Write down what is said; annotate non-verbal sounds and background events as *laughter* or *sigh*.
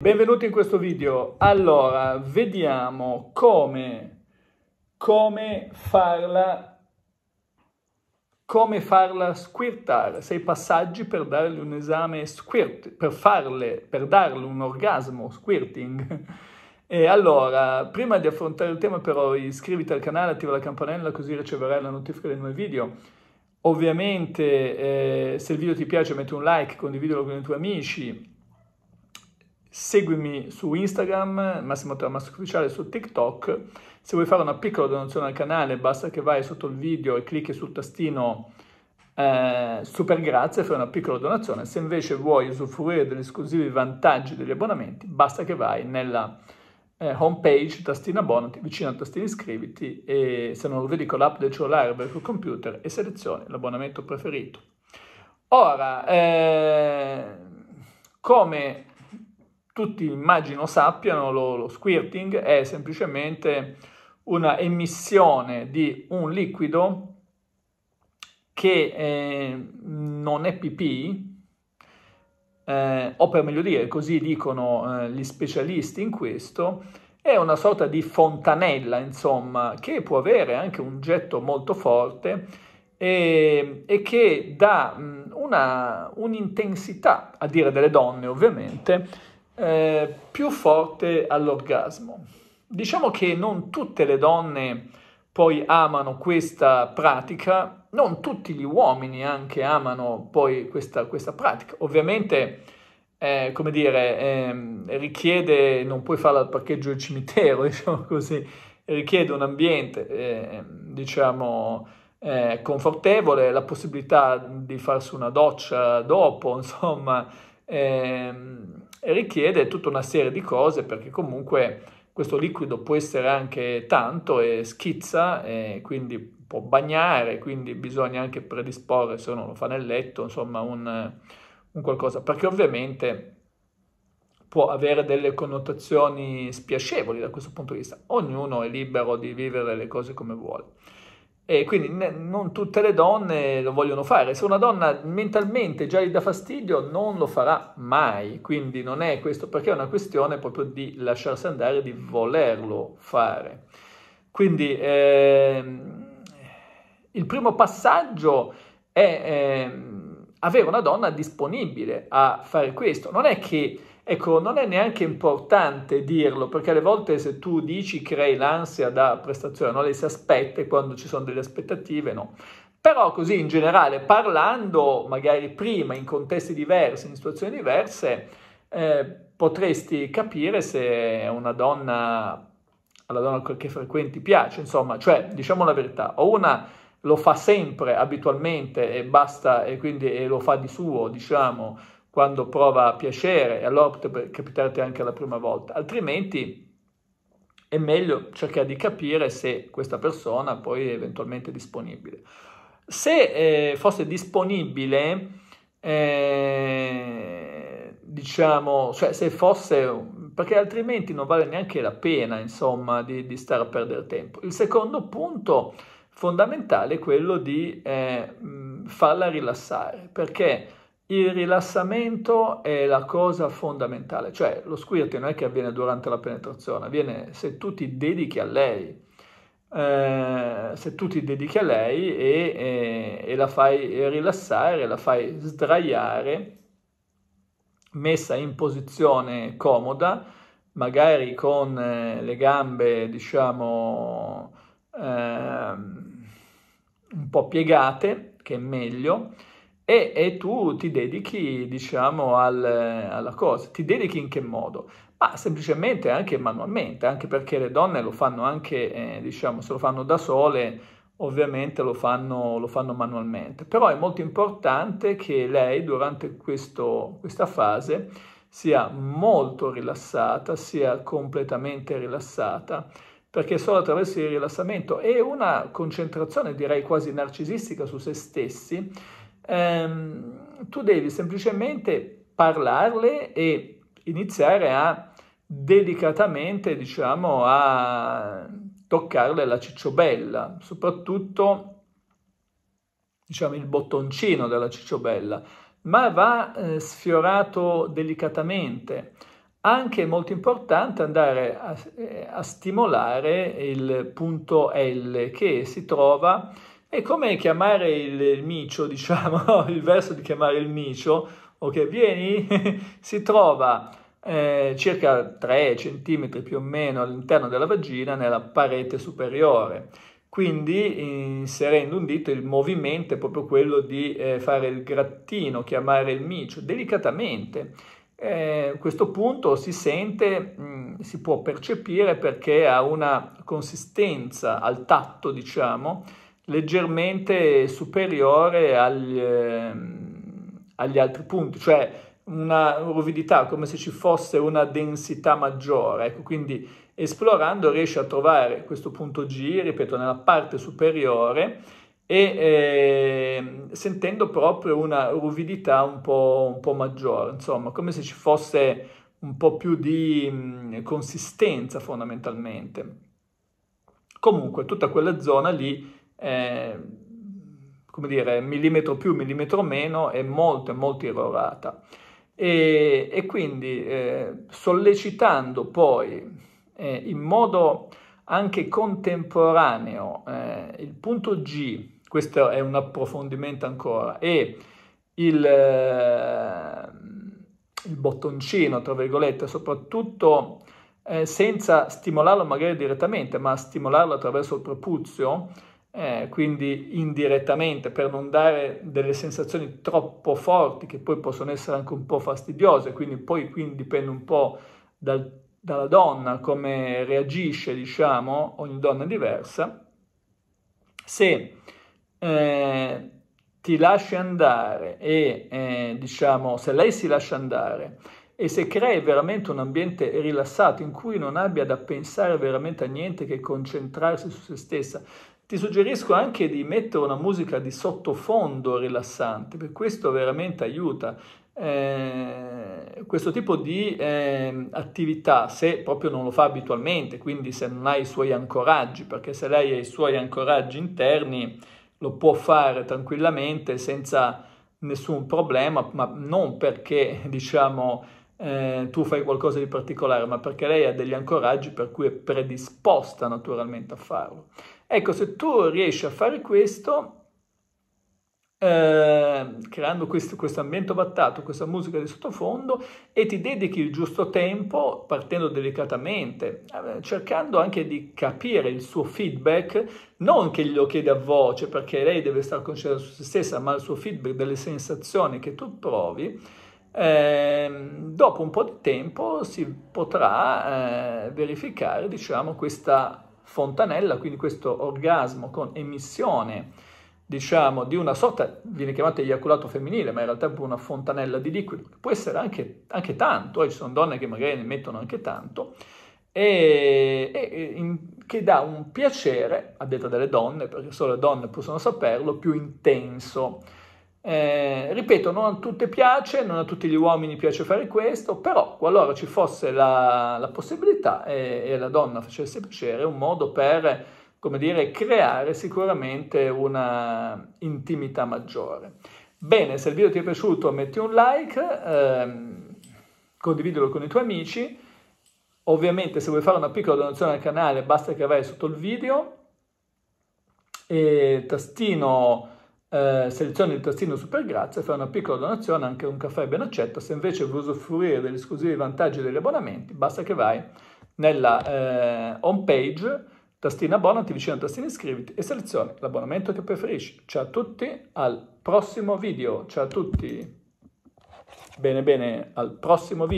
Benvenuti in questo video. Allora, vediamo come, come, farla, come farla squirtare, sei passaggi per darle un esame squirt, per farle, per darle un orgasmo, squirting. *laughs* E allora, prima di affrontare il tema però iscriviti al canale, attiva la campanella così riceverai la notifica dei nuovi video. Ovviamente eh, se il video ti piace metti un like, condividilo con i tuoi amici, Seguimi su Instagram, Massimo Tramasco Ufficiale su TikTok. Se vuoi fare una piccola donazione al canale, basta che vai sotto il video e clicchi sul tastino eh, Super Grazie e fai una piccola donazione. Se invece vuoi usufruire degli esclusivi vantaggi degli abbonamenti, basta che vai nella eh, home page, tastino abbonati, vicino al tastino iscriviti e se non lo vedi con l'app del cellulare o col computer e selezioni l'abbonamento preferito. Ora, eh, come tutti immagino sappiano, lo, lo squirting è semplicemente una emissione di un liquido che eh, non è pipì, eh, o per meglio dire, così dicono eh, gli specialisti in questo, è una sorta di fontanella, insomma, che può avere anche un getto molto forte e, e che dà una, un'intensità, a dire delle donne ovviamente, eh, più forte all'orgasmo. Diciamo che non tutte le donne poi amano questa pratica, non tutti gli uomini anche amano poi questa, questa pratica. Ovviamente, eh, come dire, eh, richiede, non puoi farla al parcheggio del cimitero, *laughs* diciamo così, richiede un ambiente, ehm, diciamo, eh, confortevole, la possibilità di farsi una doccia dopo, *laughs* insomma, ehm, richiede tutta una serie di cose perché comunque questo liquido può essere anche tanto e schizza e quindi può bagnare, quindi bisogna anche predisporre, se uno lo fa nel letto, insomma un, un qualcosa, perché ovviamente può avere delle connotazioni spiacevoli da questo punto di vista, ognuno è libero di vivere le cose come vuole. E quindi ne, non tutte le donne lo vogliono fare. Se una donna mentalmente già gli dà fastidio, non lo farà mai. Quindi non è questo, perché è una questione proprio di lasciarsi andare, di volerlo fare. Quindi ehm, il primo passaggio è ehm, avere una donna disponibile a fare questo. Non è che Ecco, non è neanche importante dirlo, perché alle volte se tu dici crei l'ansia da prestazione, no? lei si aspetta e quando ci sono delle aspettative no. Però così in generale, parlando magari prima in contesti diversi, in situazioni diverse, eh, potresti capire se una donna, alla donna che frequenti piace, insomma, cioè diciamo la verità, o una lo fa sempre abitualmente e basta e quindi e lo fa di suo, diciamo, quando prova piacere, e allora potrebbe capitarti anche la prima volta, altrimenti è meglio cercare di capire se questa persona poi è eventualmente disponibile. Se eh, fosse disponibile, eh, diciamo, cioè se fosse perché altrimenti non vale neanche la pena, insomma, di, di, stare a perdere tempo. Il secondo punto fondamentale è quello di eh, farla rilassare, perché il rilassamento è la cosa fondamentale, cioè lo squirting non è che avviene durante la penetrazione, avviene se tu ti dedichi a lei, eh, se tu ti dedichi a lei e, e, eh, e la fai rilassare, la fai sdraiare, messa in posizione comoda, magari con eh, le gambe diciamo eh, un po' piegate, che è meglio, e, e tu ti dedichi, diciamo, al, alla cosa. Ti dedichi in che modo? ma semplicemente anche manualmente, anche perché le donne lo fanno anche, eh, diciamo, se lo fanno da sole, ovviamente lo fanno, lo fanno manualmente. Però è molto importante che lei durante questo, questa fase sia molto rilassata, sia completamente rilassata, perché solo attraverso il rilassamento e una concentrazione direi quasi narcisistica su se stessi, ehm, tu devi semplicemente parlarle e iniziare a delicatamente, diciamo, a toccarle la cicciobella, soprattutto diciamo il bottoncino della cicciobella, ma va eh, sfiorato delicatamente. Anche molto importante andare a, eh, a stimolare il punto L che si trova e come chiamare il, il micio, diciamo, *laughs* il verso di chiamare il micio, ok, vieni, *laughs* si trova eh, circa 3 cm più o meno all'interno della vagina nella parete superiore. Quindi inserendo un dito il movimento è proprio quello di eh, fare il grattino, chiamare il micio, delicatamente. Eh, questo punto si sente, mh, mm, si può percepire perché ha una consistenza al tatto, diciamo, leggermente superiore agli, eh, agli altri punti, cioè una ruvidità, come se ci fosse una densità maggiore. Ecco, quindi esplorando riesce a trovare questo punto G, ripeto, nella parte superiore e eh, sentendo proprio una ruvidità un po', un po', maggiore, insomma, come se ci fosse un po' più di mh, consistenza fondamentalmente. Comunque, tutta quella zona lì come dire, millimetro più, millimetro meno, è molto, molto irrorata. E, e quindi eh, sollecitando poi eh, in modo anche contemporaneo eh, il punto G, questo è un approfondimento ancora, e il, eh, il bottoncino, tra virgolette, soprattutto eh, senza stimolarlo magari direttamente, ma stimolarlo attraverso il prepuzio, eh, quindi indirettamente per non dare delle sensazioni troppo forti che poi possono essere anche un po' fastidiose, quindi poi quindi dipende un po' dal, dalla donna come reagisce, diciamo, ogni donna è diversa. Se eh, ti lasci andare e eh, diciamo, se lei si lascia andare e se crei veramente un ambiente rilassato in cui non abbia da pensare veramente a niente che concentrarsi su se stessa, ti suggerisco anche di mettere una musica di sottofondo rilassante, per questo veramente aiuta. Eh, questo tipo di eh, attività, se proprio non lo fa abitualmente, quindi se non ha i suoi ancoraggi, perché se lei ha i suoi ancoraggi interni lo può fare tranquillamente senza nessun problema, ma non perché *laughs* diciamo eh, tu fai qualcosa di particolare, ma perché lei ha degli ancoraggi per cui è predisposta naturalmente a farlo. Ecco, se tu riesci a fare questo, eh, creando questo, questo ambiente battato, questa musica di sottofondo e ti dedichi il giusto tempo partendo delicatamente, eh, cercando anche di capire il suo feedback, non che glielo chiedi a voce perché lei deve stare concentrata su se stessa, ma il suo feedback delle sensazioni che tu provi Ehm, dopo un po' di tempo si potrà eh, verificare diciamo, questa fontanella, quindi questo orgasmo con emissione diciamo, di una sorta, viene chiamata eiaculato femminile, ma in realtà è una fontanella di liquido, può essere anche, anche tanto, eh, ci sono donne che magari ne mettono anche tanto, e, e in, che dà un piacere, a detta delle donne, perché solo le donne possono saperlo, più intenso eh, ripeto, non a tutte piace, non a tutti gli uomini piace fare questo, però qualora ci fosse la, la possibilità e, e, la donna facesse piacere, è un modo per, come dire, creare sicuramente una intimità maggiore. Bene, se il video ti è piaciuto metti un like, ehm, condividilo con i tuoi amici, ovviamente se vuoi fare una piccola donazione al canale basta che vai sotto il video e tastino eh, selezioni il tastino super grazie, fai una piccola donazione, anche un caffè ben accetto, se invece vuoi usufruire degli esclusivi vantaggi degli abbonamenti, basta che vai nella eh, home page, tastino abbonati, vicino al tastino iscriviti e selezioni l'abbonamento che preferisci. Ciao a tutti, al prossimo video, ciao a tutti, bene bene, al prossimo video.